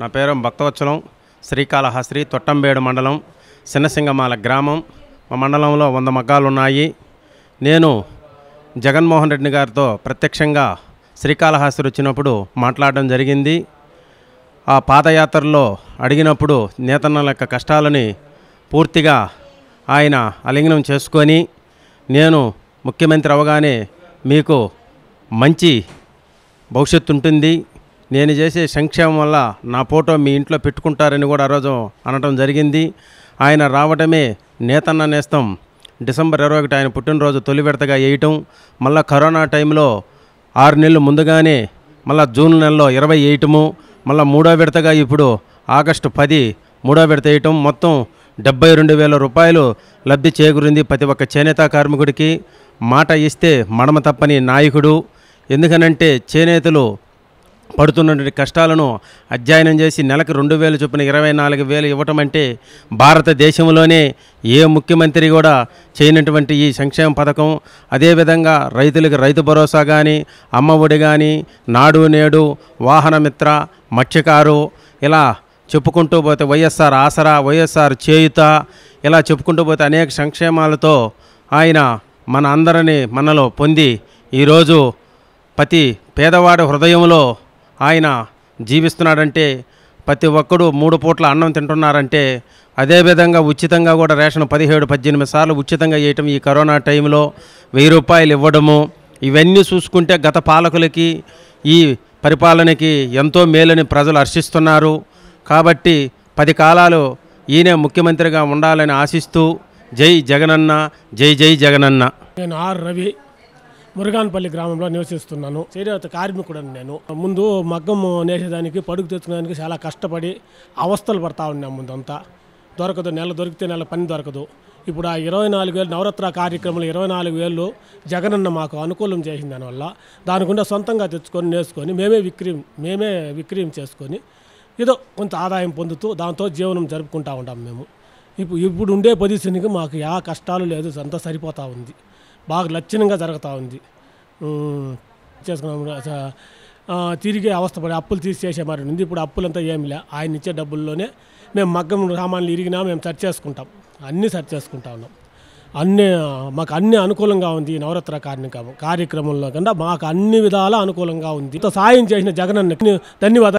నా పేరు భక్తవత్సలం శ్రీకాళహస్త్రి తొట్టంబేడు మండలం చిన్నసింగమాల గ్రామం మా మండలంలో వంద మగ్గాలు ఉన్నాయి నేను జగన్మోహన్ రెడ్డి గారితో ప్రత్యక్షంగా శ్రీకాళహస్తి వచ్చినప్పుడు మాట్లాడడం జరిగింది ఆ పాదయాత్రలో అడిగినప్పుడు నేతన్నల యొక్క కష్టాలని పూర్తిగా ఆయన అలింగనం చేసుకొని నేను ముఖ్యమంత్రి అవగానే మీకు మంచి భవిష్యత్తు ఉంటుంది నేను చేసే సంక్షేమం వల్ల నా ఫోటో మీ ఇంట్లో పెట్టుకుంటారని కూడా ఆ రోజు అనటం జరిగింది ఆయన రావటమే నేతన్న నేస్తం డిసెంబర్ ఇరవై ఒకటి ఆయన పుట్టినరోజు తొలి విడతగా వేయటం మళ్ళీ కరోనా టైంలో ఆరు నెలలు ముందుగానే మళ్ళీ జూన్ నెలలో ఇరవై వేయటము మళ్ళీ మూడో విడతగా ఇప్పుడు ఆగస్టు పది మూడో విడత వేయటం మొత్తం డెబ్బై రెండు వేల రూపాయలు లబ్ధి చేకూరింది ప్రతి ఒక్క చేనేత కార్మికుడికి మాట ఇస్తే మడమ తప్పని నాయకుడు ఎందుకనంటే చేనేతలు పడుతున్నటువంటి కష్టాలను అధ్యయనం చేసి నెలకు రెండు వేలు చొప్పున ఇరవై నాలుగు వేలు ఇవ్వటం అంటే భారతదేశంలోనే ఏ ముఖ్యమంత్రి కూడా చేయనటువంటి ఈ సంక్షేమ పథకం అదేవిధంగా రైతులకు రైతు భరోసా కానీ అమ్మఒడి కానీ నాడు నేడు వాహనమిత్ర మత్స్యకారు ఇలా చెప్పుకుంటూ పోతే వైఎస్ఆర్ ఆసరా వైఎస్ఆర్ చేయుత ఇలా చెప్పుకుంటూ పోతే అనేక సంక్షేమాలతో ఆయన మన అందరినీ మనలో పొంది ఈరోజు ప్రతి పేదవాడి హృదయంలో ఆయన జీవిస్తున్నాడంటే ప్రతి ఒక్కడూ మూడు పూట్ల అన్నం తింటున్నారంటే అదేవిధంగా ఉచితంగా కూడా రేషన్ పదిహేడు పద్దెనిమిది సార్లు ఉచితంగా వేయటం ఈ కరోనా టైంలో వెయ్యి రూపాయలు ఇవ్వడము ఇవన్నీ చూసుకుంటే గత పాలకులకి ఈ పరిపాలనకి ఎంతో మేలని ప్రజలు హర్షిస్తున్నారు కాబట్టి పది కాలాలు ఈయనే ముఖ్యమంత్రిగా ఉండాలని ఆశిస్తూ జై జగనన్న జై జై జగనన్న నేను ఆర్ రవి మురుగాన్పల్లి గ్రామంలో నివసిస్తున్నాను చేనేత కార్మికుడని నేను ముందు మగ్గం నేసేదానికి పడుగు తెచ్చుకోవడానికి చాలా కష్టపడి అవస్థలు పడతా ఉన్నాం ముందంతా దొరకదు నెల దొరికితే నెల పని దొరకదు ఇప్పుడు ఆ ఇరవై నాలుగు వేలు నవరత్న కార్యక్రమంలో ఇరవై నాలుగు వేలు జగనన్న మాకు అనుకూలం చేసిన దానివల్ల దానికుండా సొంతంగా తెచ్చుకొని నేర్చుకొని మేమే విక్రీ మేమే విక్రీం చేసుకొని ఏదో కొంత ఆదాయం పొందుతూ దాంతో జీవనం జరుపుకుంటూ ఉంటాం మేము ఇప్పుడు ఇప్పుడు ఉండే పొజిషన్కి మాకు యా కష్టాలు లేదు అంతా సరిపోతూ ఉంది బాగా లక్షణంగా జరుగుతూ ఉంది చేసుకున్నాము తిరిగే పడి అప్పులు తీసి చేసేమారి ఉంది ఇప్పుడు అప్పులంతా ఏమి లే ఆయన ఇచ్చే డబ్బుల్లోనే మేము మగ్గం సామాన్లు ఇరిగినా మేము సర్చ్ చేసుకుంటాం అన్నీ సెర్చ్ చేసుకుంటా ఉన్నాం అన్ని మాకు అన్ని అనుకూలంగా ఉంది ఈ నవరత్న కార్యక్రమం కార్యక్రమంలో కన్నా మాకు అన్ని విధాల అనుకూలంగా ఉంది సాయం చేసిన జగనన్న ధన్యవాదాలు